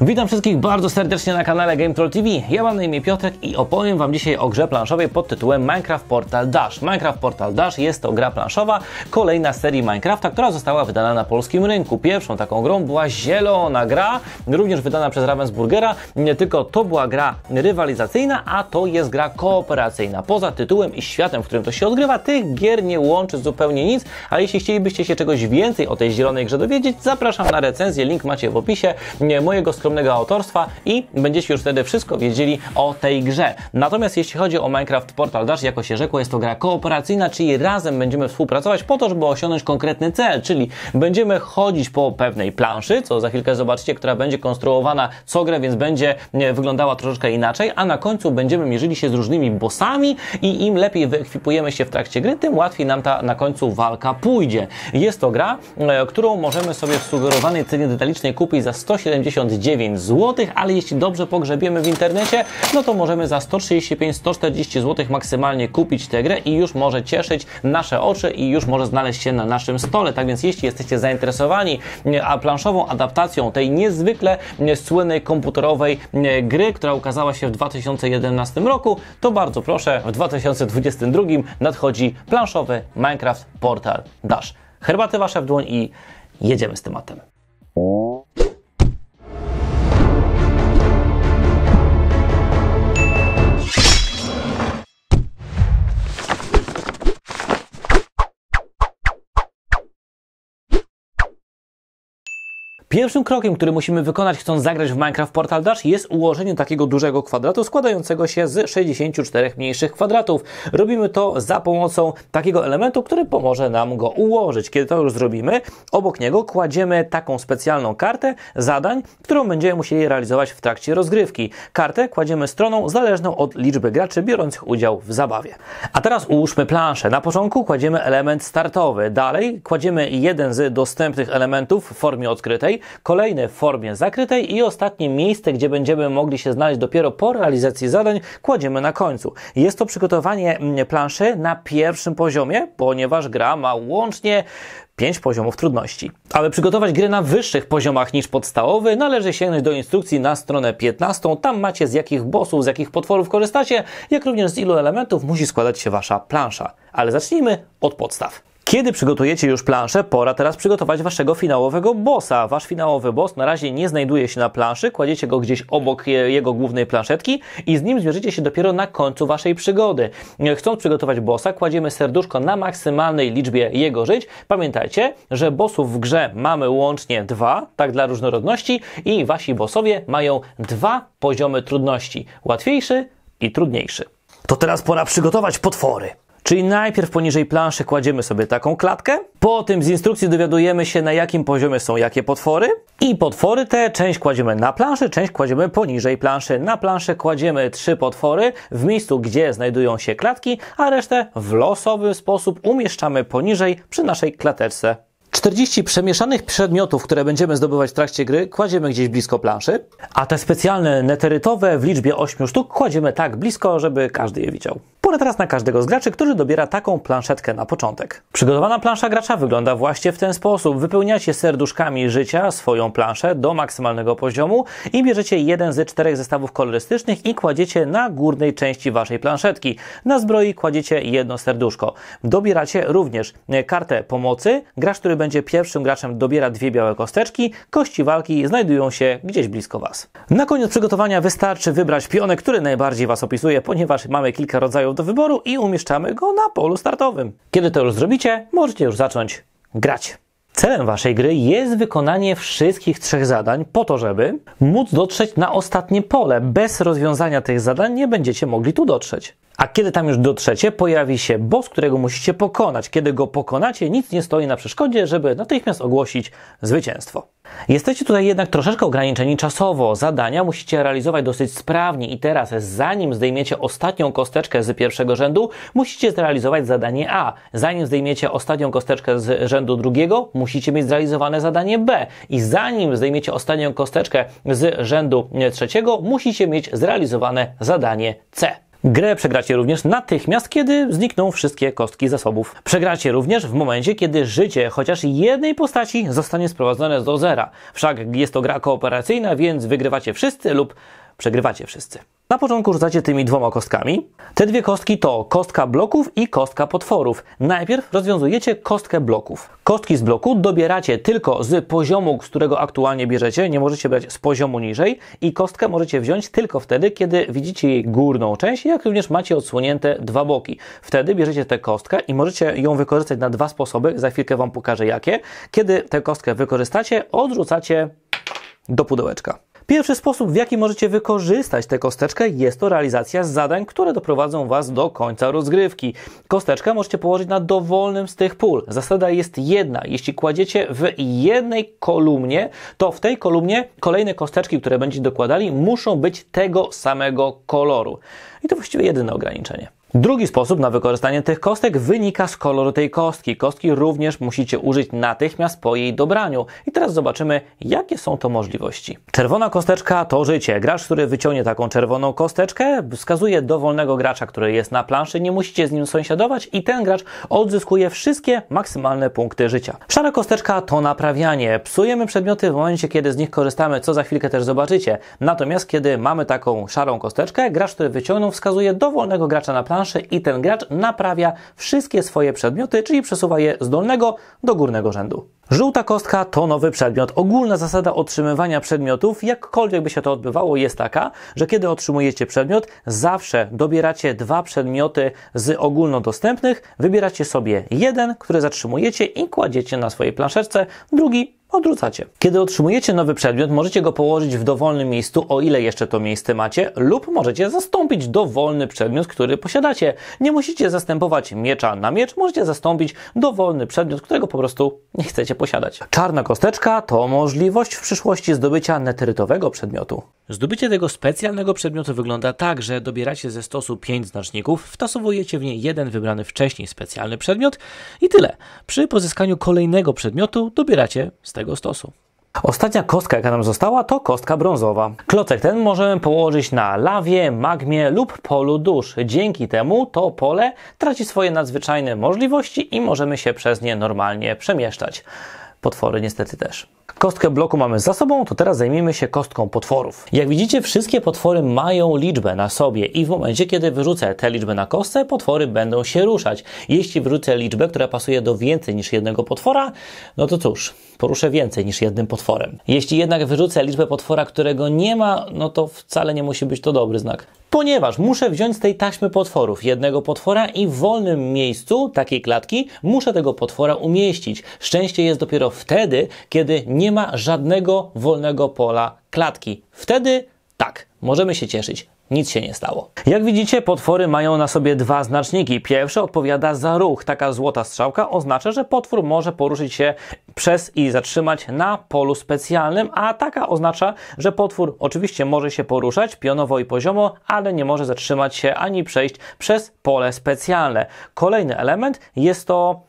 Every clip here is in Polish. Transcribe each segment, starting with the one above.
Witam wszystkich bardzo serdecznie na kanale Game Troll TV. Ja mam na imię Piotrek i opowiem Wam dzisiaj o grze planszowej pod tytułem Minecraft Portal Dash. Minecraft Portal Dash jest to gra planszowa, kolejna z serii Minecrafta, która została wydana na polskim rynku. Pierwszą taką grą była Zielona Gra, również wydana przez Ravensburgera, nie tylko to była gra rywalizacyjna, a to jest gra kooperacyjna. Poza tytułem i światem, w którym to się odgrywa, tych gier nie łączy zupełnie nic, a jeśli chcielibyście się czegoś więcej o tej zielonej grze dowiedzieć, zapraszam na recenzję, link macie w opisie mojego skromnego autorstwa i będziecie już wtedy wszystko wiedzieli o tej grze. Natomiast jeśli chodzi o Minecraft Portal Dash, jako się rzekło, jest to gra kooperacyjna, czyli razem będziemy współpracować po to, żeby osiągnąć konkretny cel, czyli będziemy chodzić po pewnej planszy, co za chwilkę zobaczycie, która będzie konstruowana co grę, więc będzie wyglądała troszeczkę inaczej, a na końcu będziemy mierzyli się z różnymi bossami i im lepiej wyekwipujemy się w trakcie gry, tym łatwiej nam ta na końcu walka pójdzie. Jest to gra, e, którą możemy sobie w sugerowanej cenie detalicznej kupić za 179 139 zł, ale jeśli dobrze pogrzebiemy w internecie, no to możemy za 135-140 zł maksymalnie kupić tę grę i już może cieszyć nasze oczy i już może znaleźć się na naszym stole. Tak więc jeśli jesteście zainteresowani a planszową adaptacją tej niezwykle słynnej komputerowej gry, która ukazała się w 2011 roku, to bardzo proszę, w 2022 nadchodzi planszowy Minecraft Portal Dash. Herbaty wasze w dłoń i jedziemy z tematem. Pierwszym krokiem, który musimy wykonać, chcąc zagrać w Minecraft Portal Dash, jest ułożenie takiego dużego kwadratu składającego się z 64 mniejszych kwadratów. Robimy to za pomocą takiego elementu, który pomoże nam go ułożyć. Kiedy to już zrobimy, obok niego kładziemy taką specjalną kartę zadań, którą będziemy musieli realizować w trakcie rozgrywki. Kartę kładziemy stroną zależną od liczby graczy biorących udział w zabawie. A teraz ułóżmy planszę. Na początku kładziemy element startowy, dalej kładziemy jeden z dostępnych elementów w formie odkrytej, Kolejny w formie zakrytej i ostatnie miejsce, gdzie będziemy mogli się znaleźć dopiero po realizacji zadań, kładziemy na końcu. Jest to przygotowanie mm, planszy na pierwszym poziomie, ponieważ gra ma łącznie 5 poziomów trudności. Aby przygotować gry na wyższych poziomach niż podstawowy, należy sięgnąć do instrukcji na stronę 15. Tam macie z jakich bossów, z jakich potworów korzystacie, jak również z ilu elementów musi składać się wasza plansza. Ale zacznijmy od podstaw. Kiedy przygotujecie już planszę, pora teraz przygotować waszego finałowego bossa. Wasz finałowy boss na razie nie znajduje się na planszy, kładziecie go gdzieś obok jego głównej planszetki i z nim zmierzycie się dopiero na końcu waszej przygody. E, chcąc przygotować bossa, kładziemy serduszko na maksymalnej liczbie jego żyć. Pamiętajcie, że bossów w grze mamy łącznie dwa, tak dla różnorodności i wasi bossowie mają dwa poziomy trudności. Łatwiejszy i trudniejszy. To teraz pora przygotować potwory. Czyli najpierw poniżej planszy kładziemy sobie taką klatkę, potem z instrukcji dowiadujemy się na jakim poziomie są jakie potwory i potwory te część kładziemy na planszy, część kładziemy poniżej planszy. Na planszę kładziemy trzy potwory w miejscu, gdzie znajdują się klatki, a resztę w losowy sposób umieszczamy poniżej przy naszej klateczce. 40 przemieszanych przedmiotów, które będziemy zdobywać w trakcie gry, kładziemy gdzieś blisko planszy, a te specjalne neterytowe w liczbie 8 sztuk kładziemy tak blisko, żeby każdy je widział. Pora teraz na każdego z graczy, który dobiera taką planszetkę na początek. Przygotowana plansza gracza wygląda właśnie w ten sposób. Wypełniacie serduszkami życia swoją planszę do maksymalnego poziomu i bierzecie jeden z czterech zestawów kolorystycznych i kładziecie na górnej części waszej planszetki. Na zbroi kładziecie jedno serduszko. Dobieracie również e, kartę pomocy. Gracz, który będzie pierwszym graczem dobiera dwie białe kosteczki. Kości walki znajdują się gdzieś blisko was. Na koniec przygotowania wystarczy wybrać pionek, który najbardziej was opisuje, ponieważ mamy kilka rodzajów do wyboru i umieszczamy go na polu startowym. Kiedy to już zrobicie, możecie już zacząć grać. Celem waszej gry jest wykonanie wszystkich trzech zadań po to, żeby móc dotrzeć na ostatnie pole. Bez rozwiązania tych zadań nie będziecie mogli tu dotrzeć. A kiedy tam już dotrzecie, pojawi się boss, którego musicie pokonać. Kiedy go pokonacie, nic nie stoi na przeszkodzie, żeby natychmiast ogłosić zwycięstwo. Jesteście tutaj jednak troszeczkę ograniczeni czasowo. Zadania musicie realizować dosyć sprawnie i teraz, zanim zdejmiecie ostatnią kosteczkę z pierwszego rzędu, musicie zrealizować zadanie A. Zanim zdejmiecie ostatnią kosteczkę z rzędu drugiego, musicie mieć zrealizowane zadanie B. I zanim zdejmiecie ostatnią kosteczkę z rzędu trzeciego, musicie mieć zrealizowane zadanie C. Grę przegracie również natychmiast, kiedy znikną wszystkie kostki zasobów. Przegracie również w momencie, kiedy życie chociaż jednej postaci zostanie sprowadzone do zera. Wszak jest to gra kooperacyjna, więc wygrywacie wszyscy lub przegrywacie wszyscy. Na początku rzucacie tymi dwoma kostkami. Te dwie kostki to kostka bloków i kostka potworów. Najpierw rozwiązujecie kostkę bloków. Kostki z bloku dobieracie tylko z poziomu, z którego aktualnie bierzecie, nie możecie brać z poziomu niżej i kostkę możecie wziąć tylko wtedy, kiedy widzicie jej górną część, jak również macie odsłonięte dwa boki. Wtedy bierzecie tę kostkę i możecie ją wykorzystać na dwa sposoby, za chwilkę Wam pokażę jakie. Kiedy tę kostkę wykorzystacie, odrzucacie do pudełeczka. Pierwszy sposób, w jaki możecie wykorzystać tę kosteczkę, jest to realizacja zadań, które doprowadzą Was do końca rozgrywki. Kosteczkę możecie położyć na dowolnym z tych pól. Zasada jest jedna. Jeśli kładziecie w jednej kolumnie, to w tej kolumnie kolejne kosteczki, które będziecie dokładali, muszą być tego samego koloru. I to właściwie jedyne ograniczenie. Drugi sposób na wykorzystanie tych kostek wynika z koloru tej kostki. Kostki również musicie użyć natychmiast po jej dobraniu. I teraz zobaczymy, jakie są to możliwości. Czerwona kosteczka to życie. Gracz, który wyciągnie taką czerwoną kosteczkę, wskazuje dowolnego gracza, który jest na planszy. Nie musicie z nim sąsiadować i ten gracz odzyskuje wszystkie maksymalne punkty życia. Szara kosteczka to naprawianie. Psujemy przedmioty w momencie, kiedy z nich korzystamy, co za chwilkę też zobaczycie. Natomiast kiedy mamy taką szarą kosteczkę, gracz, który wyciągnął, wskazuje dowolnego gracza na planszy, planszy i ten gracz naprawia wszystkie swoje przedmioty, czyli przesuwa je z dolnego do górnego rzędu. Żółta kostka to nowy przedmiot. Ogólna zasada otrzymywania przedmiotów, jakkolwiek by się to odbywało, jest taka, że kiedy otrzymujecie przedmiot, zawsze dobieracie dwa przedmioty z ogólnodostępnych, wybieracie sobie jeden, który zatrzymujecie i kładziecie na swojej planszerce, drugi odrzucacie. Kiedy otrzymujecie nowy przedmiot, możecie go położyć w dowolnym miejscu, o ile jeszcze to miejsce macie, lub możecie zastąpić dowolny przedmiot, który posiadacie. Nie musicie zastępować miecza na miecz, możecie zastąpić dowolny przedmiot, którego po prostu nie chcecie posiadać. Czarna kosteczka to możliwość w przyszłości zdobycia neterytowego przedmiotu. Zdobycie tego specjalnego przedmiotu wygląda tak, że dobieracie ze stosu 5 znaczników, wtasowujecie w nie jeden wybrany wcześniej specjalny przedmiot i tyle. Przy pozyskaniu kolejnego przedmiotu dobieracie z tego stosu. Ostatnia kostka, jaka nam została, to kostka brązowa. Klocek ten możemy położyć na lawie, magmie lub polu dusz. Dzięki temu to pole traci swoje nadzwyczajne możliwości i możemy się przez nie normalnie przemieszczać. Potwory niestety też. Kostkę bloku mamy za sobą, to teraz zajmijmy się kostką potworów. Jak widzicie, wszystkie potwory mają liczbę na sobie i w momencie, kiedy wyrzucę tę liczbę na kostce, potwory będą się ruszać. Jeśli wyrzucę liczbę, która pasuje do więcej niż jednego potwora, no to cóż, poruszę więcej niż jednym potworem. Jeśli jednak wyrzucę liczbę potwora, którego nie ma, no to wcale nie musi być to dobry znak. Ponieważ muszę wziąć z tej taśmy potworów jednego potwora i w wolnym miejscu takiej klatki muszę tego potwora umieścić. Szczęście jest dopiero wtedy, kiedy nie ma żadnego wolnego pola klatki. Wtedy tak, możemy się cieszyć. Nic się nie stało. Jak widzicie, potwory mają na sobie dwa znaczniki. Pierwszy odpowiada za ruch. Taka złota strzałka oznacza, że potwór może poruszyć się przez i zatrzymać na polu specjalnym, a taka oznacza, że potwór oczywiście może się poruszać pionowo i poziomo, ale nie może zatrzymać się ani przejść przez pole specjalne. Kolejny element jest to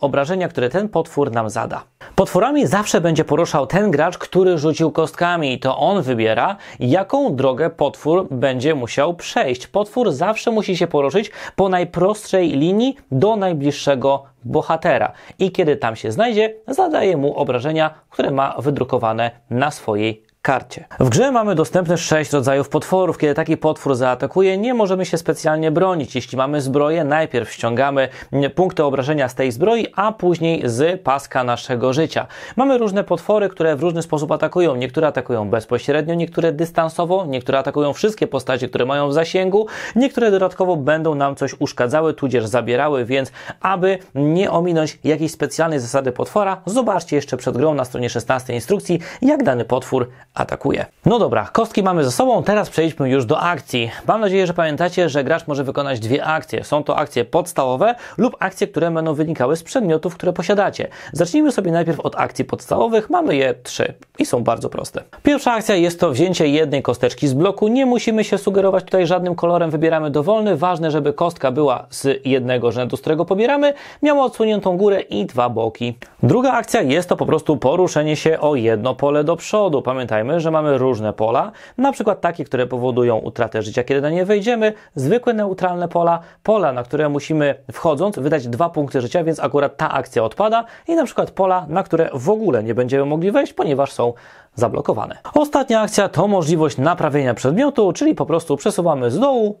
obrażenia, które ten potwór nam zada. Potworami zawsze będzie poruszał ten gracz, który rzucił kostkami i to on wybiera, jaką drogę potwór będzie musiał przejść. Potwór zawsze musi się poruszyć po najprostszej linii do najbliższego bohatera i kiedy tam się znajdzie, zadaje mu obrażenia, które ma wydrukowane na swojej karcie. W grze mamy dostępne 6 rodzajów potworów. Kiedy taki potwór zaatakuje, nie możemy się specjalnie bronić. Jeśli mamy zbroję, najpierw ściągamy punkty obrażenia z tej zbroi, a później z paska naszego życia. Mamy różne potwory, które w różny sposób atakują. Niektóre atakują bezpośrednio, niektóre dystansowo, niektóre atakują wszystkie postacie, które mają w zasięgu, niektóre dodatkowo będą nam coś uszkadzały, tudzież zabierały, więc aby nie ominąć jakiejś specjalnej zasady potwora, zobaczcie jeszcze przed grą na stronie 16 instrukcji, jak dany potwór atakuje. No dobra, kostki mamy ze sobą, teraz przejdźmy już do akcji. Mam nadzieję, że pamiętacie, że gracz może wykonać dwie akcje. Są to akcje podstawowe lub akcje, które będą wynikały z przedmiotów, które posiadacie. Zacznijmy sobie najpierw od akcji podstawowych. Mamy je trzy i są bardzo proste. Pierwsza akcja jest to wzięcie jednej kosteczki z bloku. Nie musimy się sugerować tutaj żadnym kolorem, wybieramy dowolny. Ważne, żeby kostka była z jednego rzędu, z którego pobieramy, miała odsuniętą górę i dwa boki. Druga akcja jest to po prostu poruszenie się o jedno pole do przodu. Pamiętajmy, wiemy, że mamy różne pola, na przykład takie, które powodują utratę życia, kiedy na nie wejdziemy, zwykłe neutralne pola, pola, na które musimy wchodząc wydać dwa punkty życia, więc akurat ta akcja odpada i na przykład pola, na które w ogóle nie będziemy mogli wejść, ponieważ są zablokowane. Ostatnia akcja to możliwość naprawienia przedmiotu, czyli po prostu przesuwamy z dołu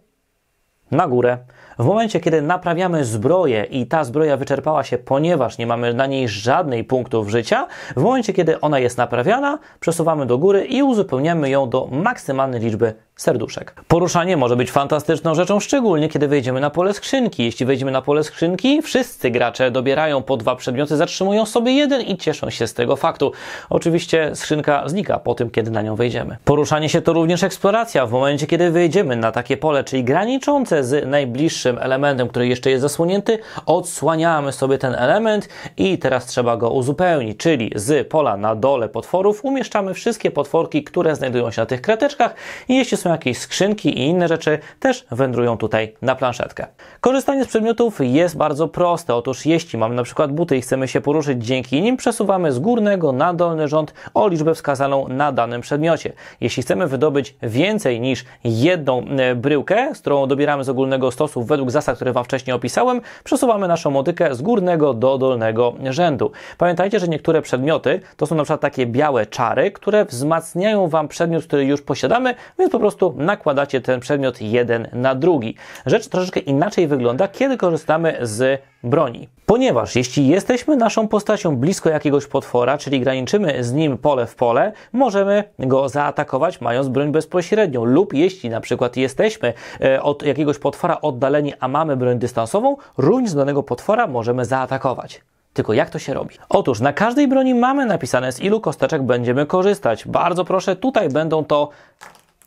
na górę w momencie, kiedy naprawiamy zbroję i ta zbroja wyczerpała się, ponieważ nie mamy na niej żadnej punktów życia, w momencie, kiedy ona jest naprawiana, przesuwamy do góry i uzupełniamy ją do maksymalnej liczby serduszek. Poruszanie może być fantastyczną rzeczą, szczególnie kiedy wejdziemy na pole skrzynki. Jeśli wejdziemy na pole skrzynki, wszyscy gracze dobierają po dwa przedmioty, zatrzymują sobie jeden i cieszą się z tego faktu. Oczywiście skrzynka znika po tym, kiedy na nią wejdziemy. Poruszanie się to również eksploracja. W momencie, kiedy wyjdziemy na takie pole, czyli graniczące z najbliższym elementem, który jeszcze jest zasłonięty, odsłaniamy sobie ten element i teraz trzeba go uzupełnić, czyli z pola na dole potworów umieszczamy wszystkie potworki, które znajdują się na tych krateczkach i jeśli są jakieś skrzynki i inne rzeczy, też wędrują tutaj na planszetkę. Korzystanie z przedmiotów jest bardzo proste. Otóż jeśli mamy na przykład buty i chcemy się poruszyć dzięki nim, przesuwamy z górnego na dolny rząd o liczbę wskazaną na danym przedmiocie. Jeśli chcemy wydobyć więcej niż jedną e, bryłkę, z którą dobieramy z ogólnego stosu według zasad, które Wam wcześniej opisałem, przesuwamy naszą modykę z górnego do dolnego rzędu. Pamiętajcie, że niektóre przedmioty to są na przykład takie białe czary, które wzmacniają Wam przedmiot, który już posiadamy, więc po prostu nakładacie ten przedmiot jeden na drugi. Rzecz troszeczkę inaczej wygląda, kiedy korzystamy z broni. Ponieważ jeśli jesteśmy naszą postacią blisko jakiegoś potwora, czyli graniczymy z nim pole w pole, możemy go zaatakować mając broń bezpośrednią lub jeśli na przykład jesteśmy e, od jakiegoś potwora oddaleni, a mamy broń dystansową, również danego potwora możemy zaatakować. Tylko jak to się robi? Otóż na każdej broni mamy napisane z ilu kosteczek będziemy korzystać. Bardzo proszę, tutaj będą to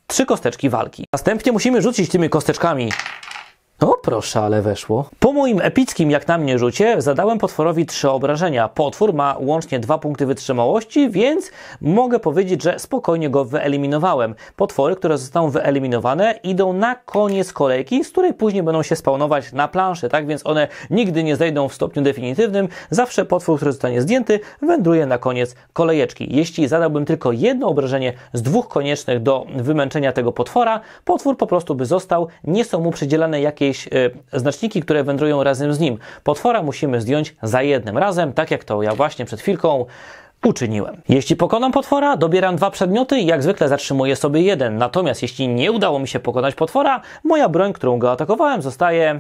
trzy kosteczki walki. Następnie musimy rzucić tymi kosteczkami. O, no, proszę, ale weszło. Po moim epickim, jak na mnie, rzucie zadałem potworowi trzy obrażenia. Potwór ma łącznie dwa punkty wytrzymałości, więc mogę powiedzieć, że spokojnie go wyeliminowałem. Potwory, które zostaną wyeliminowane, idą na koniec kolejki, z której później będą się spawnować na planszy, tak więc one nigdy nie zejdą w stopniu definitywnym. Zawsze potwór, który zostanie zdjęty, wędruje na koniec kolejeczki. Jeśli zadałbym tylko jedno obrażenie z dwóch koniecznych do wymęczenia tego potwora, potwór po prostu by został, nie są mu przydzielane jakieś e, Y, znaczniki, które wędrują razem z nim. Potwora musimy zdjąć za jednym razem, tak jak to ja właśnie przed chwilką uczyniłem. Jeśli pokonam potwora, dobieram dwa przedmioty i jak zwykle zatrzymuję sobie jeden. Natomiast jeśli nie udało mi się pokonać potwora, moja broń, którą go atakowałem, zostaje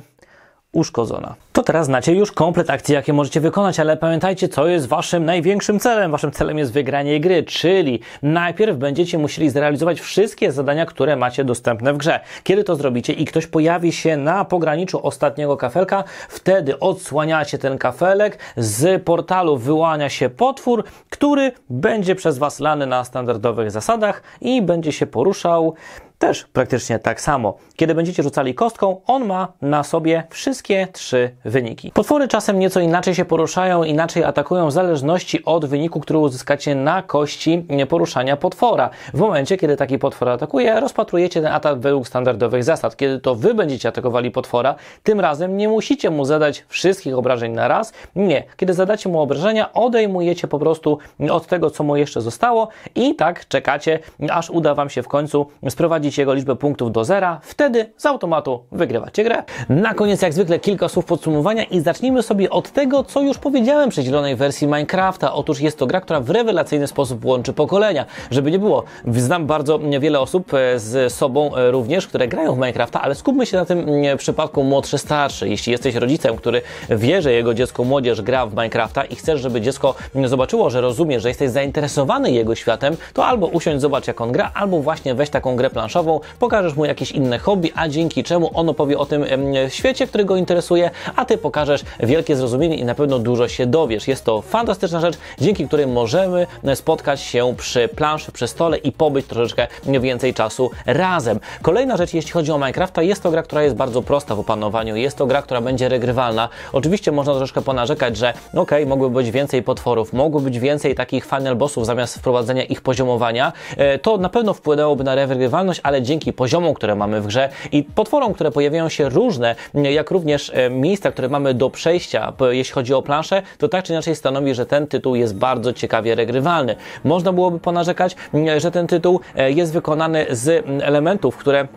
uszkodzona. To teraz znacie już komplet akcji, jakie możecie wykonać, ale pamiętajcie, co jest waszym największym celem. Waszym celem jest wygranie gry, czyli najpierw będziecie musieli zrealizować wszystkie zadania, które macie dostępne w grze. Kiedy to zrobicie i ktoś pojawi się na pograniczu ostatniego kafelka, wtedy odsłaniacie ten kafelek, z portalu wyłania się potwór, który będzie przez was lany na standardowych zasadach i będzie się poruszał też praktycznie tak samo. Kiedy będziecie rzucali kostką, on ma na sobie wszystkie trzy wyniki. Potwory czasem nieco inaczej się poruszają, inaczej atakują w zależności od wyniku, który uzyskacie na kości poruszania potwora. W momencie, kiedy taki potwór atakuje, rozpatrujecie ten atak według standardowych zasad. Kiedy to wy będziecie atakowali potwora, tym razem nie musicie mu zadać wszystkich obrażeń na raz. Nie. Kiedy zadacie mu obrażenia, odejmujecie po prostu od tego, co mu jeszcze zostało i tak czekacie, aż uda wam się w końcu sprowadzić jego liczbę punktów do zera, wtedy z automatu wygrywacie grę. Na koniec jak zwykle kilka słów podsumowania i zacznijmy sobie od tego, co już powiedziałem przy zielonej wersji Minecrafta. Otóż jest to gra, która w rewelacyjny sposób łączy pokolenia. Żeby nie było, znam bardzo wiele osób e, z sobą e, również, które grają w Minecrafta, ale skupmy się na tym mm, e, przypadku młodszy-starszy. Jeśli jesteś rodzicem, który wie, że jego dziecko, młodzież gra w Minecrafta i chcesz, żeby dziecko mm, zobaczyło, że rozumie, że jesteś zainteresowany jego światem, to albo usiądź, zobacz jak on gra, albo właśnie weź taką grę planszową, planszową, pokażesz mu jakieś inne hobby, a dzięki czemu on opowie o tym świecie, który go interesuje, a ty pokażesz wielkie zrozumienie i na pewno dużo się dowiesz. Jest to fantastyczna rzecz, dzięki której możemy e, spotkać się przy planszy, przy stole i pobyć troszeczkę więcej czasu razem. Kolejna rzecz, jeśli chodzi o Minecrafta, jest to gra, która jest bardzo prosta w opanowaniu, jest to gra, która będzie regrywalna. Oczywiście można troszeczkę ponarzekać, że ok, mogły być więcej potworów, mogły być więcej takich final bossów zamiast wprowadzenia ich poziomowania. E, to na pewno wpłynęłoby na regrywalność, ale dzięki poziomom, które mamy w grze i potworom, które pojawiają się różne, jak również e, miejsca, które mamy do przejścia, jeśli chodzi o planszę, to tak czy inaczej stanowi, że ten tytuł jest bardzo ciekawie regrywalny. Można byłoby ponarzekać, że ten tytuł e, jest wykonany z elementów, które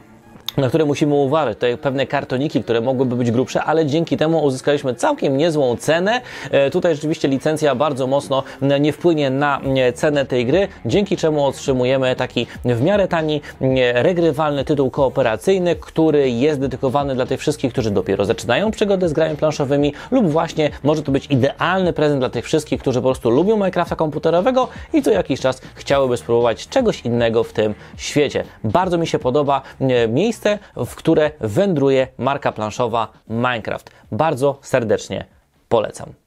na które musimy uważać. Tutaj pewne kartoniki, które mogłyby być grubsze, ale dzięki temu uzyskaliśmy całkiem niezłą cenę. E, tutaj rzeczywiście licencja bardzo mocno nie wpłynie na cenę tej gry, dzięki czemu otrzymujemy taki w miarę tani, regrywalny tytuł kooperacyjny, który jest dedykowany dla tych wszystkich, którzy dopiero zaczynają przygodę z grami planszowymi lub właśnie może to być idealny prezent dla tych wszystkich, którzy po prostu lubią Minecrafta komputerowego i co jakiś czas chciałyby spróbować czegoś innego w tym świecie. Bardzo mi się podoba miejsce miejsce, w które wędruje marka planszowa Minecraft. Bardzo serdecznie polecam.